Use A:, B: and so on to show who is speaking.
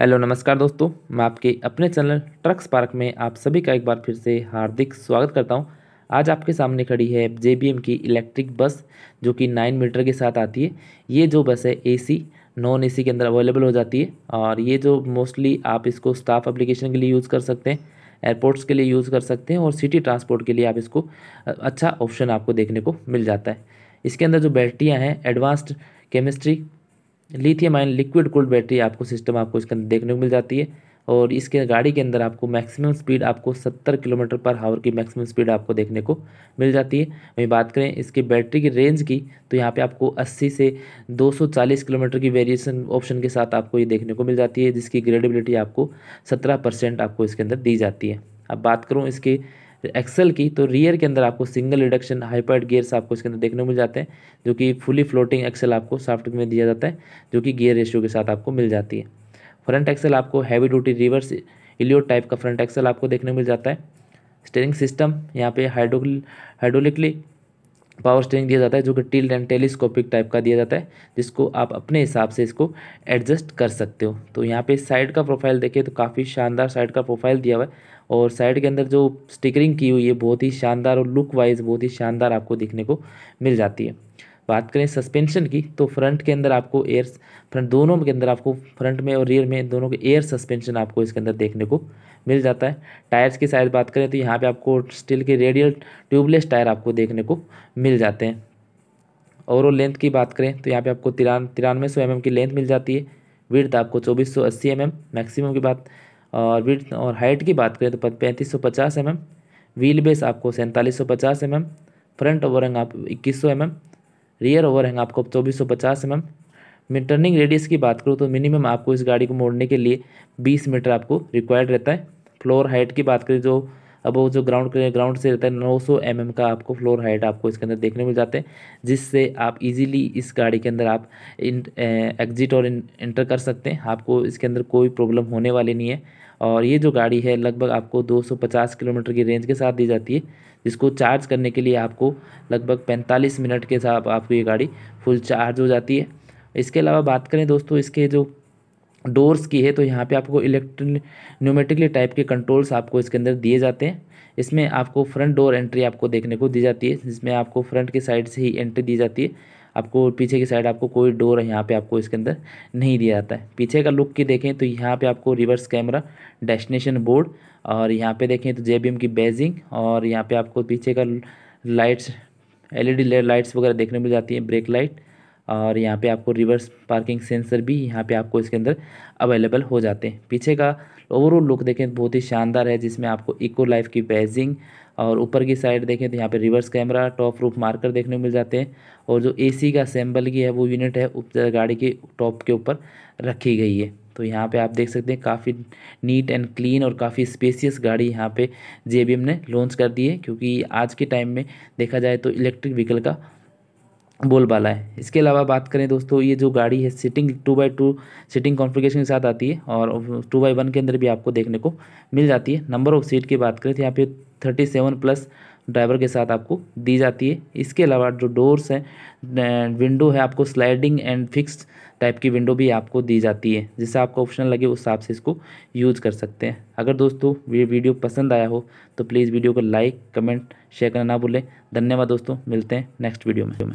A: Hello नमस्कार दोस्तों मैं आपके अपने चैनल ट्रक्स पार्क में आप सभी का एक बार फिर से हार्दिक स्वागत करता हूं आज आपके सामने खड़ी है जे की इलेक्ट्रिक बस जो कि नाइन मीटर के साथ आती है ये जो बस है एसी नॉन एसी के अंदर अवेलेबल हो जाती है और ये जो मोस्टली आप इसको स्टाफ अप्लीकेशन के लिए यूज़ कर सकते हैं एयरपोर्ट्स के लिए यूज़ कर सकते हैं और सिटी ट्रांसपोर्ट के लिए आप इसको अच्छा ऑप्शन आपको देखने को मिल जाता है इसके अंदर जो बैटरियाँ हैं advanced chemistry lithium ion liquid cooled battery आपको सिस्टम आपको इसके अंदर देखने को मिल जाती है और इसके गाड़ी के अंदर आपको मैक्सिमम स्पीड आपको 70 किलोमीटर पर हावर की मैक्सिमम स्पीड आपको देखने को मिल जाती है वहीं बात करें इसकी बैटरी की रेंज की तो यहाँ पे आपको 80 से 240 किलोमीटर की वेरिएशन ऑप्शन के साथ आपको ये देखने को मिल जाती है जिसकी ग्रेडेबिलिटी आपको सत्रह आपको इसके अंदर दी जाती है अब बात करूँ इसकी एक्सल की तो रियर के अंदर आपको सिंगल रिडक्शन हाइपर्ड गियर्स आपको इसके अंदर देखने को मिल जाते हैं जो कि फुली फ्लोटिंग एक्सल आपको सॉफ्ट में दिया जाता है जो कि गियर रेशियो के साथ आपको मिल जाती है फ्रंट एक्सल आपको heavy duty reverse Elliot type का फ्रंट एक्सल आपको देखने मिल जाता है स्टेयरिंग सिस्टम यहाँ पे हाइड्रोलिकली पावर स्टेरिंग दिया जाता है जो कि टिल्ड एंड टेलीस्कोपिक टाइप का दिया जाता है जिसको आप अपने हिसाब से इसको एडजस्ट कर सकते हो तो यहाँ पे साइड का प्रोफाइल देखें तो काफ़ी शानदार साइड का प्रोफाइल दिया हुआ है और साइड के अंदर जो स्टिकरिंग की हुई है बहुत ही शानदार और लुक वाइज बहुत ही शानदार आपको देखने को मिल जाती है बात करें सस्पेंशन की तो फ्रंट के अंदर आपको एयर फ्रंट दोनों के अंदर आपको फ्रंट में और रियर में दोनों के एयर सस्पेंशन आपको इसके अंदर देखने को मिल जाता है टायर्स की साइज़ बात करें तो यहाँ पे आपको स्टील के रेडियल ट्यूबलेस टायर आपको देखने को मिल जाते हैं ओवरऑल लेंथ की बात करें तो यहाँ पे आपको तिरान तिरानवे सौ एम mm की लेंथ मिल जाती है विर्थ आपको चौबीस सौ अस्सी एम mm मैक्सिमम की बात और विर्थ और हाइट की बात करें तो पैंतीस सौ पचास एम व्हील बेस आपको सैंतालीस सौ पचास एम फ्रंट ओवरंग आप इक्कीस सौ M mm। Rear overhang आपको चौबीस सौ पचास एम टर्निंग रेडियस की बात करूँ तो मिनिमम आपको इस गाड़ी को मोड़ने के लिए बीस मीटर आपको रिक्वायर्ड रहता है फ्लोर हाइट की बात करें जो तो अब वो जो ग्राउंड ग्राउंड से रहता है नौ सौ mm का आपको फ्लोर हाइट आपको इसके अंदर देखने मिल जाते हैं जिससे आप इजीली इस गाड़ी के अंदर आप एग्जिट और इंटर कर सकते हैं आपको इसके अंदर कोई प्रॉब्लम होने वाली नहीं है और ये जो गाड़ी है लगभग आपको 250 किलोमीटर की रेंज के साथ दी जाती है जिसको चार्ज करने के लिए आपको लगभग पैंतालीस मिनट के साथ आपको ये गाड़ी फुल चार्ज हो जाती है इसके अलावा बात करें दोस्तों इसके जो डोर्स की है तो यहाँ पे आपको इलेक्ट्रिक न्यूमेटिकली टाइप के कंट्रोल्स आपको इसके अंदर दिए जाते हैं इसमें आपको फ्रंट डोर एंट्री आपको देखने को दी जाती है जिसमें आपको फ्रंट की साइड से ही एंट्री दी जाती है आपको पीछे की साइड आपको कोई डोर है यहाँ पे आपको इसके अंदर नहीं दिया जाता है पीछे का लुक की देखें तो यहाँ पे आपको रिवर्स कैमरा डेस्टिनेशन बोर्ड और यहाँ पे देखें तो जे की बेजिंग और यहाँ पे आपको पीछे का लाइट्स एलईडी लाइट्स वगैरह देखने मिल जाती है ब्रेक लाइट और यहाँ पे आपको रिवर्स पार्किंग सेंसर भी यहाँ पे आपको इसके अंदर अवेलेबल हो जाते हैं पीछे का ओवरऑल लुक देखें तो बहुत ही शानदार है जिसमें आपको इको लाइफ की बैजिंग और ऊपर की साइड देखें तो यहाँ पे reverse camera top roof marker देखने को मिल जाते हैं और जो एसी का सैम्बल की है वो यूनिट है गाड़ी के टॉप के ऊपर रखी गई है तो यहाँ पे आप देख सकते हैं काफ़ी नीट एंड क्लीन और काफ़ी स्पेसियस गाड़ी यहाँ पे जे ने लॉन्च कर दी है क्योंकि आज के टाइम में देखा जाए तो इलेक्ट्रिक व्हीकल का बोलबाला है इसके अलावा बात करें दोस्तों ये जो गाड़ी है seating two by two seating configuration के साथ आती है और टू बाई वन के अंदर भी आपको देखने को मिल जाती है नंबर ऑफ सीट की बात करें तो यहाँ पे थर्टी सेवन प्लस ड्राइवर के साथ आपको दी जाती है इसके अलावा जो डोर्स हैं विंडो है आपको स्लाइडिंग एंड फिक्स टाइप की विंडो भी आपको दी जाती है जिससे आपको ऑप्शन लगे उस हिसाब से इसको यूज़ कर सकते हैं अगर दोस्तों ये वीडियो पसंद आया हो तो प्लीज़ वीडियो को लाइक कमेंट शेयर करना ना भूलें धन्यवाद दोस्तों मिलते हैं नेक्स्ट वीडियो में